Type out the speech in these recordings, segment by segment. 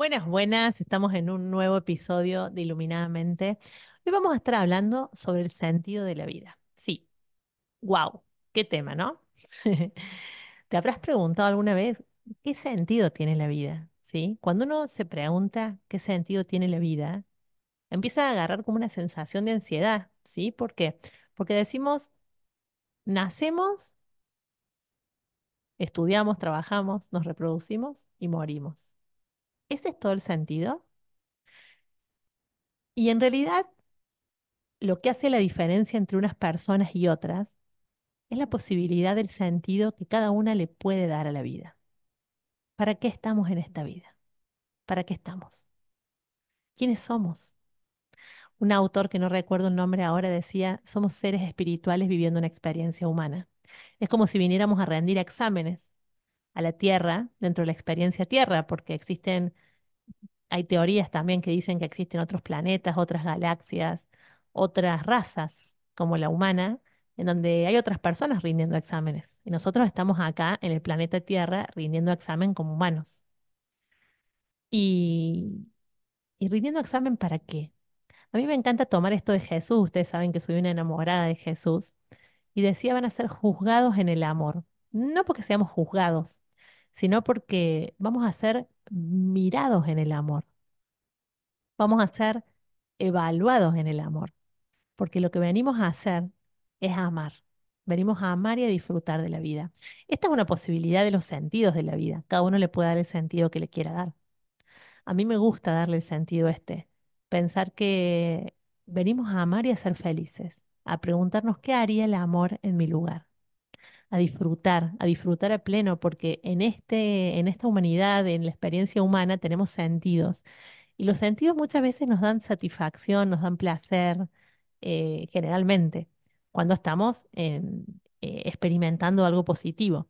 Buenas, buenas. Estamos en un nuevo episodio de Iluminadamente. Hoy vamos a estar hablando sobre el sentido de la vida. Sí. Wow, qué tema, ¿no? ¿Te habrás preguntado alguna vez qué sentido tiene la vida? ¿Sí? Cuando uno se pregunta qué sentido tiene la vida, empieza a agarrar como una sensación de ansiedad, ¿sí? ¿Por qué? Porque decimos, nacemos, estudiamos, trabajamos, nos reproducimos y morimos. ¿Ese es todo el sentido? Y en realidad, lo que hace la diferencia entre unas personas y otras es la posibilidad del sentido que cada una le puede dar a la vida. ¿Para qué estamos en esta vida? ¿Para qué estamos? ¿Quiénes somos? Un autor que no recuerdo el nombre ahora decía, somos seres espirituales viviendo una experiencia humana. Es como si viniéramos a rendir exámenes a la Tierra dentro de la experiencia Tierra, porque existen, hay teorías también que dicen que existen otros planetas, otras galaxias, otras razas como la humana, en donde hay otras personas rindiendo exámenes. Y nosotros estamos acá en el planeta Tierra rindiendo examen como humanos. Y, y rindiendo examen para qué? A mí me encanta tomar esto de Jesús, ustedes saben que soy una enamorada de Jesús, y decía van a ser juzgados en el amor no porque seamos juzgados, sino porque vamos a ser mirados en el amor, vamos a ser evaluados en el amor, porque lo que venimos a hacer es amar, venimos a amar y a disfrutar de la vida. Esta es una posibilidad de los sentidos de la vida, cada uno le puede dar el sentido que le quiera dar. A mí me gusta darle el sentido este, pensar que venimos a amar y a ser felices, a preguntarnos qué haría el amor en mi lugar a disfrutar, a disfrutar a pleno, porque en, este, en esta humanidad, en la experiencia humana, tenemos sentidos. Y los sentidos muchas veces nos dan satisfacción, nos dan placer, eh, generalmente, cuando estamos eh, experimentando algo positivo.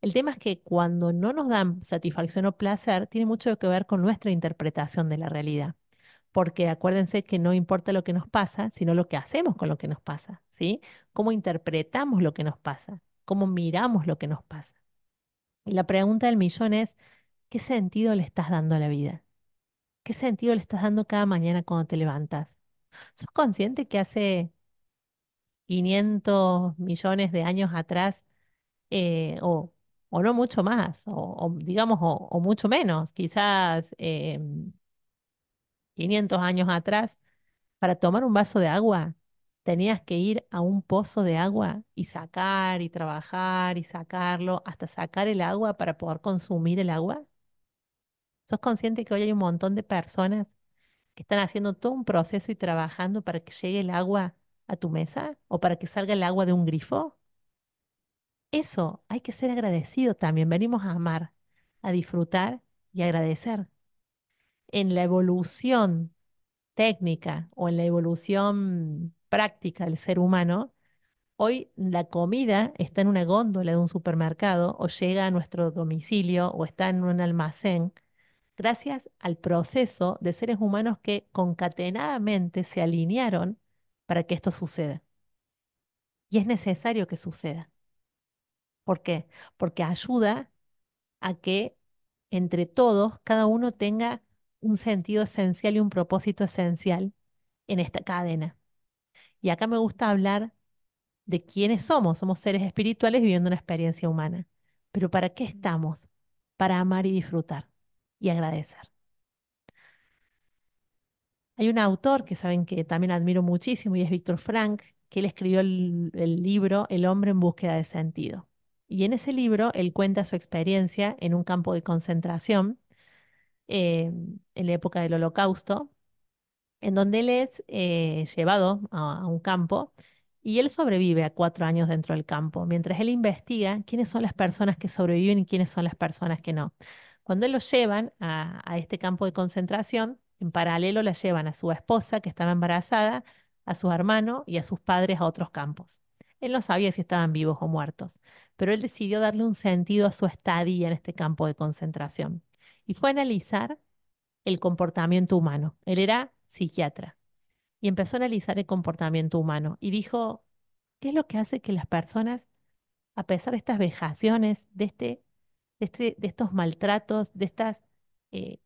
El tema es que cuando no nos dan satisfacción o placer, tiene mucho que ver con nuestra interpretación de la realidad. Porque acuérdense que no importa lo que nos pasa, sino lo que hacemos con lo que nos pasa, ¿sí? Cómo interpretamos lo que nos pasa cómo miramos lo que nos pasa. Y la pregunta del millón es, ¿qué sentido le estás dando a la vida? ¿Qué sentido le estás dando cada mañana cuando te levantas? ¿Sos consciente que hace 500 millones de años atrás, eh, o, o, no mucho más, o, digamos, o, mucho menos, quizás 500 em, años atrás, para tomar un vaso de agua tenías que ir a un pozo de agua y sacar y trabajar y sacarlo hasta sacar el agua para poder consumir el agua? ¿Sos consciente que hoy hay un montón de personas que están haciendo todo un proceso y trabajando para que llegue el agua a tu mesa o para que salga el agua de un grifo? Eso, hay que ser agradecido también. Venimos a amar, a disfrutar y agradecer. En la evolución técnica o en la evolución práctica el ser humano, hoy la comida está en una góndola de un supermercado o llega a nuestro domicilio o está en un almacén, gracias al proceso de seres humanos que concatenadamente se alinearon para que esto suceda. Y es necesario que suceda. ¿Por qué? Porque ayuda a que entre todos cada uno tenga un sentido esencial y un propósito esencial en esta cadena. Y acá me gusta hablar de quiénes somos. Somos seres espirituales viviendo una experiencia humana. Pero ¿para qué estamos? Para amar y disfrutar y agradecer. Hay un autor que saben que también admiro muchísimo y es Víctor Frank, que él escribió el, libro El hombre en búsqueda de sentido. Y en ese libro él cuenta su experiencia en un campo de concentración eh, en la época del holocausto, en donde él es eh, llevado a, un campo y él sobrevive a cuatro años dentro del campo, mientras él investiga quiénes son las personas que sobreviven y quiénes son las personas que no. Cuando él lo llevan a, este campo de concentración, en paralelo la llevan a su esposa, que estaba embarazada, a su hermano y a sus padres a otros campos. Él no sabía si estaban vivos o muertos, pero él decidió darle un sentido a su estadía en este campo de concentración. Y fue analizar el comportamiento humano. Él era psiquiatra, y empezó a analizar el comportamiento humano y dijo, ¿qué es lo que hace que las personas, a pesar de estas vejaciones, de, este, de, este, estos maltratos, de estas eh,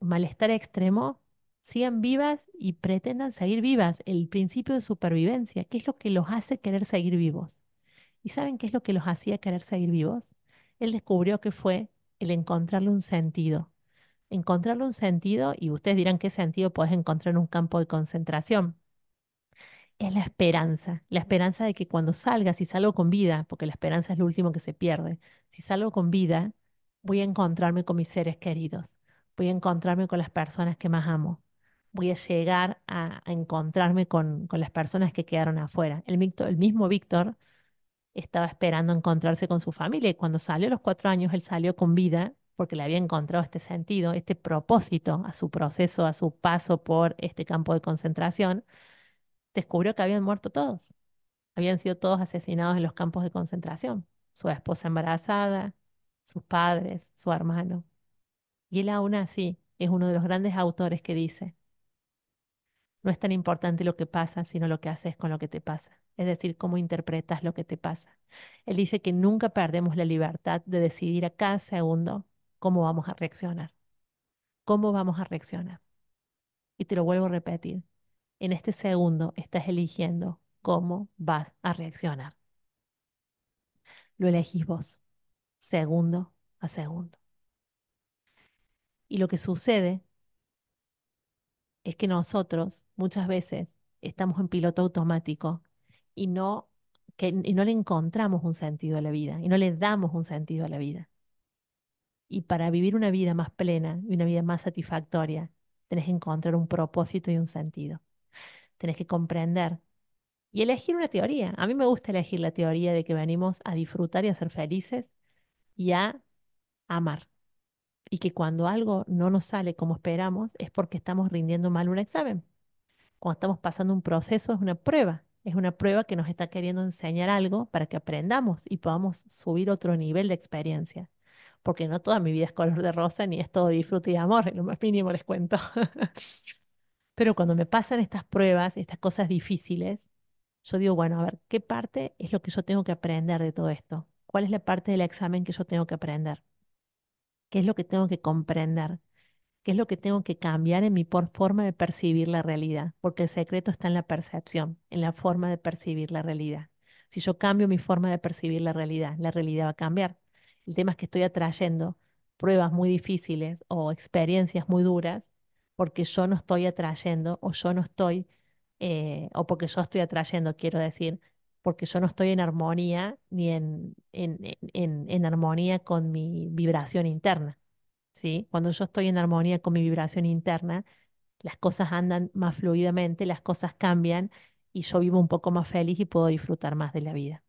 malestar extremo, sigan vivas y pretendan seguir vivas, el principio de supervivencia, ¿qué es lo que los hace querer seguir vivos? ¿Y saben qué es lo que los hacía querer seguir vivos? Él descubrió que fue el encontrarle un sentido, encontrarle un sentido y ustedes dirán qué sentido puedes encontrar en un campo de concentración. Es la esperanza, la esperanza de que cuando salga, si salgo con vida, porque la esperanza es lo último que se pierde, si salgo con vida, voy a encontrarme con mis seres queridos, voy a encontrarme con las personas que más amo, voy a llegar a, encontrarme con, las personas que quedaron afuera. el mismo Víctor estaba esperando encontrarse con su familia y cuando salió a los cuatro años, él salió con vida porque le había encontrado este sentido, este propósito a su proceso, a su paso por este campo de concentración, descubrió que habían muerto todos. Habían sido todos asesinados en los campos de concentración. Su esposa embarazada, sus padres, su hermano. Y él aún así es uno de los grandes autores que dice, no es tan importante lo que pasa, sino lo que haces con lo que te pasa. Es decir, cómo interpretas lo que te pasa. Él dice que nunca perdemos la libertad de decidir a cada segundo ¿Cómo vamos a reaccionar? ¿Cómo vamos a reaccionar? Y te lo vuelvo a repetir, en este segundo estás eligiendo cómo vas a reaccionar. Lo elegís vos, segundo a segundo. Y lo que sucede es que nosotros muchas veces estamos en piloto automático y no, que, y no le encontramos un sentido a la vida y no le damos un sentido a la vida. Y para vivir una vida más plena y una vida más satisfactoria, tenés que encontrar un propósito y un sentido. Tenés que comprender y elegir una teoría. A mí me gusta elegir la teoría de que venimos a disfrutar y a ser felices y a amar. Y que cuando algo no nos sale como esperamos es porque estamos rindiendo mal un examen. Cuando estamos pasando un proceso es una prueba. Es una prueba que nos está queriendo enseñar algo para que aprendamos y podamos subir otro nivel de experiencia porque no toda mi vida es color de rosa ni es todo disfrute y amor, en lo más mínimo les cuento. Pero cuando me pasan estas pruebas, estas cosas difíciles, yo digo, bueno, a ver, ¿qué parte es lo que yo tengo que aprender de todo esto? ¿Cuál es la parte del examen que yo tengo que aprender? ¿Qué es lo que tengo que comprender? ¿Qué es lo que tengo que cambiar en mi forma de percibir la realidad? Porque el secreto está en la percepción, en la forma de percibir la realidad. Si yo cambio mi forma de percibir la realidad, la realidad va a cambiar. El tema es que estoy atrayendo pruebas muy difíciles o experiencias muy duras porque yo no estoy atrayendo o yo no estoy, eh, o porque yo estoy atrayendo, quiero decir, porque yo no estoy en armonía ni en, en, en, armonía con mi vibración interna. ¿sí? Cuando yo estoy en armonía con mi vibración interna, las cosas andan más fluidamente, las cosas cambian y yo vivo un poco más feliz y puedo disfrutar más de la vida.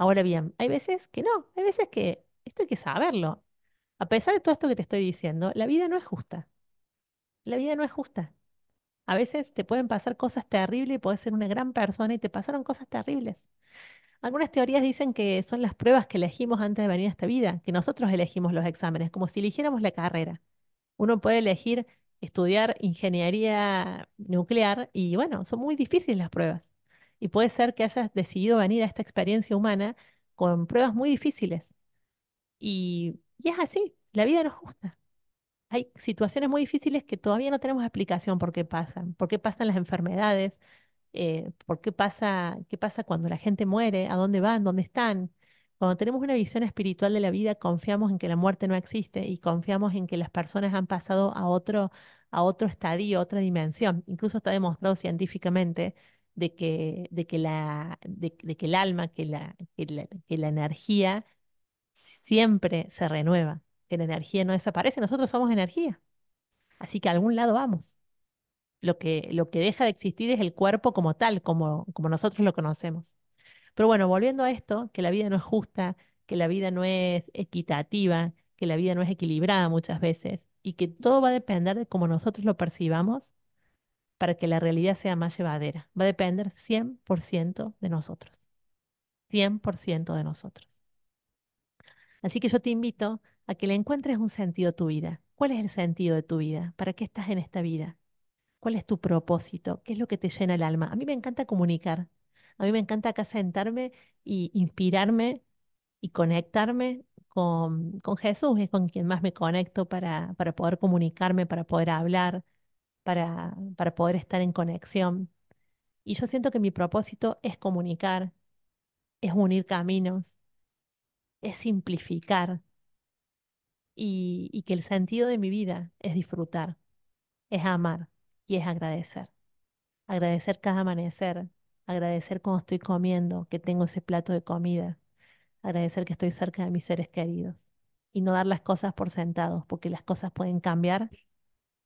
Ahora bien, hay veces que no, hay veces que esto hay que saberlo. A pesar de todo esto que te estoy diciendo, la vida no es justa. La vida no es justa. A veces te pueden pasar cosas terribles y puedes ser una gran persona y te pasaron cosas terribles. Algunas teorías dicen que son las pruebas que elegimos antes de venir a esta vida, que nosotros elegimos los exámenes, como si eligiéramos la carrera. Uno puede elegir estudiar ingeniería nuclear y bueno, son muy difíciles las pruebas. Y puede ser que hayas decidido venir a esta experiencia humana con pruebas muy difíciles. Y, es así, la vida nos gusta. Hay situaciones muy difíciles que todavía no tenemos explicación por qué pasan, por qué pasan las enfermedades, eh, por qué pasa, qué pasa cuando la gente muere, a dónde van, dónde están. Cuando tenemos una visión espiritual de la vida, confiamos en que la muerte no existe y confiamos en que las personas han pasado a otro, a otro estadio, otra dimensión. Incluso está demostrado científicamente de que, de que, la, de, que el alma, que la, que la, energía siempre se renueva, que la energía no desaparece, nosotros somos energía. Así que a algún lado vamos. Lo que, lo que deja de existir es el cuerpo como tal, como, como nosotros lo conocemos. Pero bueno, volviendo a esto, que la vida no es justa, que la vida no es equitativa, que la vida no es equilibrada muchas veces y que todo va a depender de cómo nosotros lo percibamos para que la realidad sea más llevadera. Va a depender 100% de nosotros. 100% de nosotros. Así que yo te invito a que le encuentres un sentido a tu vida. ¿Cuál es el sentido de tu vida? ¿Para qué estás en esta vida? ¿Cuál es tu propósito? ¿Qué es lo que te llena el alma? A mí me encanta comunicar. A mí me encanta acá sentarme y inspirarme y conectarme con, con Jesús, es con quien más me conecto para, para poder comunicarme, para poder hablar, para, poder estar en conexión. Y yo siento que mi propósito es comunicar, es unir caminos, es simplificar y, y que el sentido de mi vida es disfrutar, es amar y es agradecer. Agradecer cada amanecer, agradecer cuando estoy comiendo, que tengo ese plato de comida, agradecer que estoy cerca de mis seres queridos y no dar las cosas por sentados, porque las cosas pueden cambiar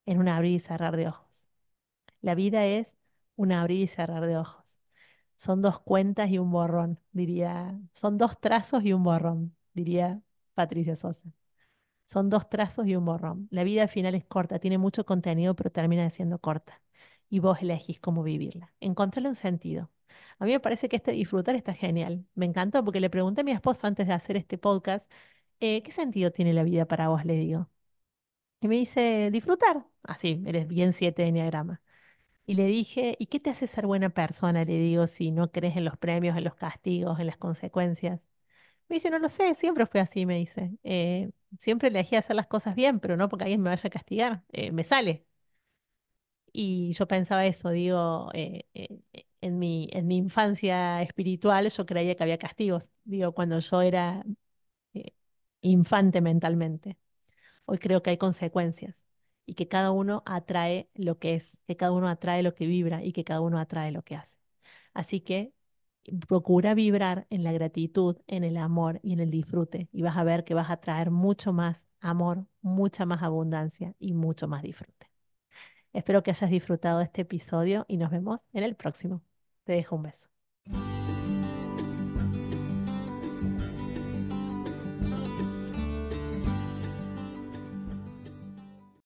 en un abrir y cerrar de ojos. La vida es un abrir y cerrar de ojos. Son dos cuentas y un borrón, diría. Son dos trazos y un borrón, diría Patricia Sosa. Son dos trazos y un borrón. La vida al final es corta, tiene mucho contenido, pero termina siendo corta. Y vos elegís cómo vivirla. Encontrarle un sentido. A mí me parece que este disfrutar está genial. Me encantó porque le pregunté a mi esposo antes de hacer este podcast, eh, ¿qué sentido tiene la vida para vos? Le digo. Y me dice, disfrutar. Así, eres bien siete de diagrama. Y le dije, ¿y qué te hace ser buena persona? Le digo, si no crees en los premios, en los castigos, en las consecuencias. Me dice, no lo sé, siempre fue así, me dice. Eh, siempre elegí hacer las cosas bien, pero no porque alguien me vaya a castigar. Eh, me sale. Y yo pensaba eso, digo, eh, eh, en, mi, en mi infancia espiritual yo creía que había castigos. Digo, cuando yo era infante mentalmente. Hoy creo que hay consecuencias y que cada uno atrae lo que es, que cada uno atrae lo que vibra y que cada uno atrae lo que hace. Así que procura vibrar en la gratitud, en el amor y en el disfrute y vas a ver que vas a traer mucho más amor, mucha más abundancia y mucho más disfrute. Espero que hayas disfrutado este episodio y nos vemos en el próximo. Te dejo un beso.